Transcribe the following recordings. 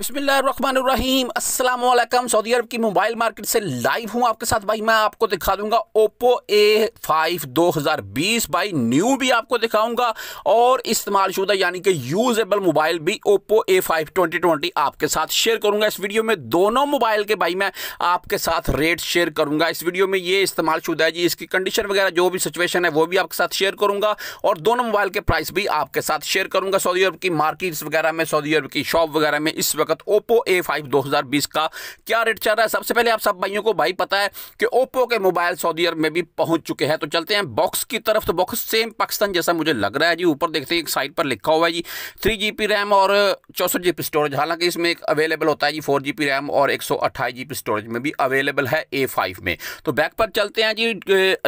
بسم اللہ الرحمن الرحیم السلام علیکم سعودی عرب کی موبائل مارکیٹ سے لائیو ہوں آپ کے ساتھ بھائی میں آپ کو دکھا دوں گا اوپو اے فائیو دو ہزار بیس بھائی نیو بھی آپ کو دکھاؤں گا اور استعمال شدہ یعنی کہ یوزیبل موبائل بھی Oppo A five twenty twenty آپ کے ساتھ شیئر کروں گا اس ویڈیو میں دونوں موبائل کے بھائی میں آپ کے ساتھ ریٹ شیئر کروں گا اس ویڈیو میں یہ استعمال شدہ ہے جی اس کی کنڈیشن وغیرہ جو بھی سچویشن ہے وہ بھی آپ کے ساتھ شیئر کروں گا اور دونوں موبائل کے پرائز بھی آپ کے ساتھ شیئر کروں گا سعودی عرب کی مارکیٹس وغیرہ میں سعودی عرب کی شاپ وغیرہ میں اس وقت وقت اوپو اے فائیو دوہزار بیس کا کیا ریٹ چل رہا ہے سب سے پہلے آپ سب بھائیوں کو بھائی پتا ہے کہ اوپو کے موبائل سعودی عرب میں بھی پہنچ چکے ہیں تو چلتے ہیں باکس کی طرف تو باکس سیم پاکستان جیسا مجھے لگ رہا ہے جی اوپر دیکھتے ہیں ایک سائٹ پر لکھا ہوا ہے جی تھری جی پی ریم اور چوسٹھ جی پی اسٹوریج حالانکہ اس میں ایک اویلیبل ہوتا ہے جی فور جی پی ریم اور ایک سو اٹھائیس جی پی اسٹوریج میں بھی اویلیبل ہے اے فائیو میں تو بیک پر چلتے ہیں جی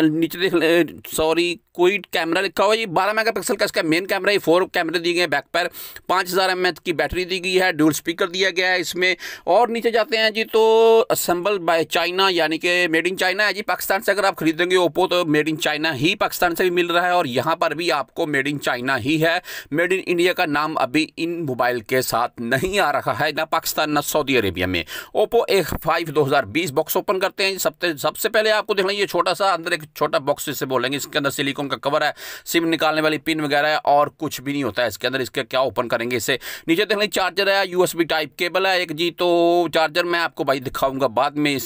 نیچے دیکھ سوری کوئی کیمرہ لکھا ہوا جی بارہ میگا پکسل کا اس کا مین کیمرہ یہ فور کیمرے دی گئے ہیں بیک پر پانچ ہزار ایم ایچ کی بیٹری دی گئی ہے ڈیول اسپیکر دیا گیا ہے اس میں اور نیچے جاتے ہیں جی تو اسمبل بائی چائنا یعنی کہ میڈ ان چائنا ہے جی پاکستان سے اگر آپ خرید دیں گے اوپو تو میڈ ان چائنا ہی پاکستان سے بھی مل رہا ہے اور یہاں پر بھی آپ کو میڈ ان چائنا ہی ہے میڈ ان انڈیا کا نام ابھی ان موبائل کے ساتھ نہیں آ رہا ہے نہ پاکستان نہ سعودی عربیہ میں اوپو ایک فائیو دو ہزار بیس باکس اوپن کرتے ہیں سب, سب سے پہلے آپ کو دیکھ لیں یہ چھوٹا سا اندر ایک چھوٹا باکس سے بولیں گے اس کے اندر سلیکون کا کور ہے سم نکالنے والی پن وغیرہ ہے اور کچھ بھی نہیں ہوتا ہے اس کے اندر اس کے کیا اوپن کریں گے اسے نیچے دیکھ لیں چارجر ہے U S B type type cable ہے ایک جی تو چارجر میں آپ کو بھائی دکھاؤں گا بعد میں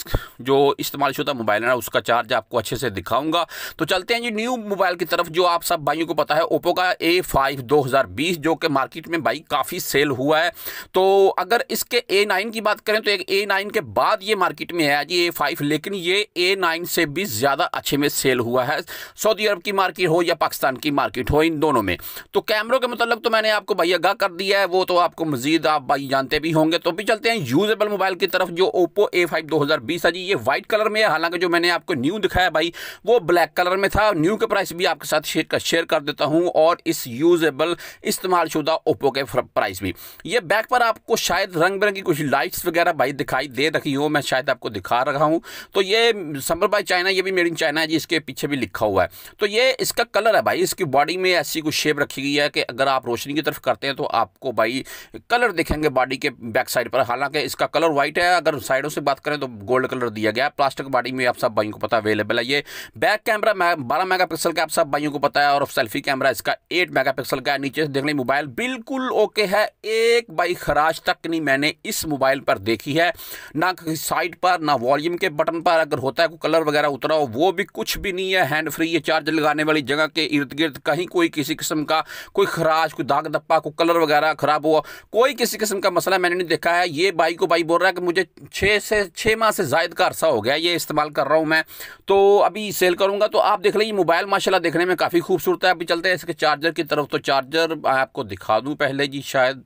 جو استعمال شدہ موبائل ہے اس کا چارج آپ کو اچھے سے دکھاؤں گا تو چلتے ہیں جی نیو موبائل کی طرف جو آپ سب بھائیوں کو پتا ہے اوپو کا اے فائیو دو ہزار بیس جو کہ مارکیٹ میں بھائی کافی سیل ہوا ہے تو اگر اس کے اے نائن کی بات کریں تو ایک اے نائن کے بعد یہ مارکیٹ میں ہے جی اے فائیو لیکن یہ اے نائن سے بھی زیادہ اچھے میں سیل ہوا ہے سعودی عرب کی مارکیٹ ہو یا پاکستان کی مارکیٹ ہو ان دونوں میں تو کیمروں کے متعلق تو میں نے آپ کو بھائی آگاہ کر دیا ہے وہ تو آپ کو مزید آپ بھائی جانتے بھی بھی ہوں گے تو بھی چلتے ہیں یوزیبل موبائل کی طرف جو اوپو اے فائیو دو ہزار بیس آجی یہ وائٹ کلر میں ہے حالانکہ جو میں نے آپ کو نیو دکھایا بھائی وہ بلیک کلر میں تھا نیو کے پرائس بھی آپ کے ساتھ شیئر کر دیتا ہوں اور اس یوزیبل استعمال شدہ اوپو کے پرائس بھی یہ بیک پر آپ کو شاید رنگ برنگی کچھ لائٹس وغیرہ بھائی دکھائی دے رکھی ہو میں شاید آپ کو دکھا رہا ہوں تو یہ سمبر بائی چائنا یہ بھی میڈ ان چائنا ہے جی، اس کے پیچھے بھی لکھا ہوا ہے تو یہ اس کا کلر ہے بھائی اس کی باڈی میں ایسی کچھ شیپ رکھی گئی ہے کہ اگر آپ روشنی کی طرف کرتے ہیں تو آپ کو بھائی کلر دیکھیں گے باڈی کے بیک سائڈ پر حالانکہ اس کا کلر وائٹ ہے اگر سائڈوں سے بات کریں تو گولڈ کلر دیا گیا ہے پلاسٹک باڈی میں آپ سب بھائیوں کو پتہ اویلیبل ہے یہ بیک کیمرہ بارہ میگا پکسل کا آپ سب بھائیوں کو پتا ہے اور سیلفی کیمرہ اس کا ایٹ میگا پکسل کا ہے نیچے سے دیکھ لیں موبائل بالکل اوکے ہے ایک بائی خراج تک نہیں میں نے اس موبائل پر دیکھی ہے نہ سائڈ پر نہ والیوم کے بٹن پر اگر ہوتا ہے کوئی کلر وغیرہ اترا ہو وہ بھی کچھ بھی نہیں ہے ہینڈ فری یہ چارج لگانے والی جگہ کے ارد گرد کہیں کوئی کسی قسم کا کوئی خراج کوئی داغ دپا کوئی کلر وغیرہ خراب ہوا کوئی کسی قسم کا مسئلہ میں نے دیکھا ہے یہ بھائی کو بھائی بول رہا ہے کہ مجھے چھ سے چھ ماہ سے زائد کا عرصہ ہو گیا یہ استعمال کر رہا ہوں میں تو ابھی سیل کروں گا تو آپ دیکھ لیں یہ موبائل ماشاءاللہ دیکھنے میں کافی خوبصورت ہے ابھی چلتے ہیں اس کے چارجر کی طرف تو چارجر آپ کو دکھا دوں پہلے جی شاید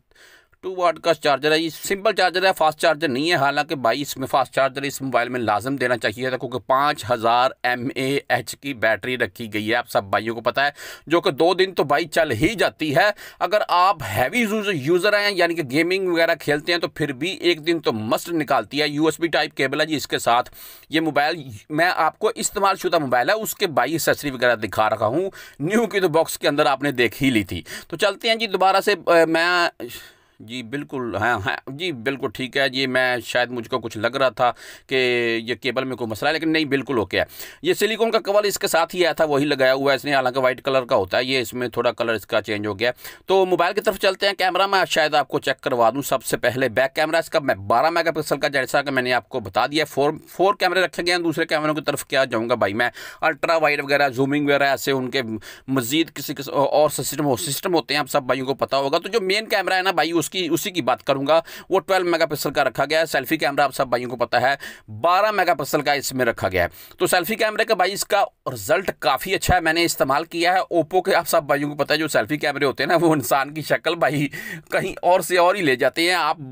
ٹو واٹ کا چارجر ہے یہ سمپل چارجر ہے فاسٹ چارجر نہیں ہے حالانکہ بھائی اس میں فاسٹ چارجر اس موبائل میں لازم دینا چاہیے تھا کیونکہ پانچ ہزار ایم اے ایچ کی بیٹری رکھی گئی ہے آپ سب بھائیوں کو پتہ ہے جو کہ دو دن تو بھائی چل ہی جاتی ہے اگر آپ ہیوی یوزر ہیں یعنی کہ گیمنگ وغیرہ کھیلتے ہیں تو پھر بھی ایک دن تو مسٹ نکالتی ہے U S B type cable ہے جی اس کے ساتھ یہ موبائل میں آپ کو استعمال شدہ موبائل ہے اس کے بائی سیسری وغیرہ دکھا رہا ہوں نیو کی تو باکس کے اندر آپ نے دیکھ ہی لی تھی تو چلتے ہیں جی دوبارہ سے میں جی بالکل ہاں ہاں جی بالکل ٹھیک ہے جی میں شاید مجھ کو کچھ لگ رہا تھا کہ یہ کیبل میں کوئی مسئلہ ہے لیکن نہیں بالکل اوکے یہ سلیکون کا کول اس کے ساتھ ہی آیا تھا وہی لگایا ہوا ہے اس نے حالانکہ وائٹ کلر کا ہوتا ہے یہ اس میں تھوڑا کلر اس کا چینج ہو گیا تو موبائل کی طرف چلتے ہیں کیمرہ میں شاید آپ کو چیک کروا دوں سب سے پہلے بیک کیمرہ اس کا میں بارہ میگا پکسل کا جیسا کہ میں نے آپ کو بتا دیا فور فور کیمرے رکھے گئے ہیں دوسرے کیمروں کی طرف کیا جاؤں گا بھائی میں الٹرا وائٹ وغیرہ زومنگ وغیرہ ایسے ان کے مزید کسی اور سسٹم ہو سسٹم ہوتے ہیں آپ سب بھائیوں کو پتا ہوگا تو جو مین کیمرہ ہے نا بھائی اس بات کروں گا وہ میگا پکسل کا رکھا گیا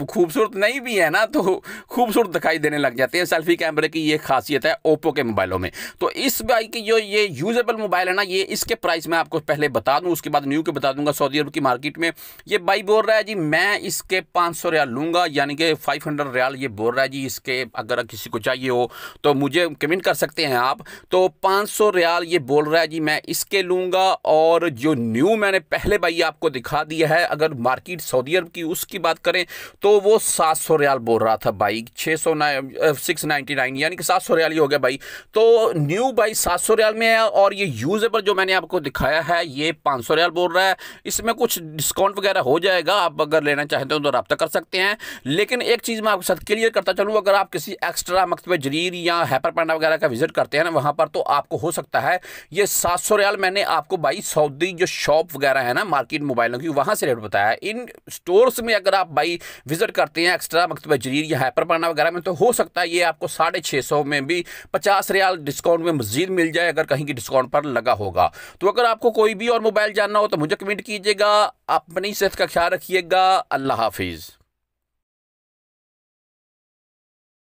خوبصورت نہیں بھی ہیں نا تو خوبصورت دکھائی دینے لگ جاتے ہیں سیلفی کیمرے کی یہ خاصیت ہے موبائلوں میں تو اس بھائی کی جو اس کے پرائس میں آپ کو پہلے بتا دوں اس کے بعد نیو کے بتا دوں گا سعودی عرب کی مارکیٹ میں یہ بھائی بول رہا ہے جی میں میں اس کے پانچ سو ریال لوں گا یعنی کہ فائیو ہنڈریڈ ریال یہ بول رہا ہے جی اس کے اگر کسی کو چاہیے ہو تو مجھے کمنٹ کر سکتے ہیں آپ تو پانچ سو ریال یہ بول رہا ہے جی میں اس کے لوں گا اور جو نیو میں نے پہلے بھائی آپ کو دکھا دیا ہے اگر مارکیٹ سعودی عرب کی اس کی بات کریں تو وہ سات سو ریال بول رہا تھا بھائی چھ سو سکس نائنٹی نائن یعنی کہ سات سو ریال ہی ہو گیا بھائی تو نیو بھائی سات سو ریال میں ہے اور یہ یوزیبل جو میں نے آپ کو دکھایا ہے یہ پانچ سو ریال بول رہا ہے اس میں کچھ ڈسکاؤنٹ وغیرہ ہو جائے گا آپ اگر لینا لینا چاہتے ہیں تو رابطہ کر سکتے ہیں لیکن ایک چیز میں آپ کے ساتھ کلیئر کرتا چلوں اگر آپ کسی ایکسٹرا مکتبہ جریر یا ہیپر پینڈا وغیرہ کا وزٹ کرتے ہیں وہاں پر تو آپ کو ہو سکتا ہے یہ سات سو ریال میں نے آپ کو بائی سعودی جو شاپ وغیرہ ہے نا مارکیٹ موبائلوں کی وہاں سے ریٹ بتایا ہے ان سٹورز میں اگر آپ بائی وزٹ کرتے ہیں ایکسٹرا مکتبہ جریر یا ہیپر پینڈا وغیرہ میں تو ہو سکتا ہے یہ آپ کو ساڑھے چھ سو میں بھی پچاس ریال ڈسکاؤنٹ میں مزید مل جائے اگر کہیں کی ڈسکاؤنٹ پر لگا ہوگا تو اگر آپ کو کوئی بھی اور موبائل جاننا ہو تو مجھے کمنٹ کیجیے گا اپنی صحت کا خیال رکھیے گا اللہ حافظ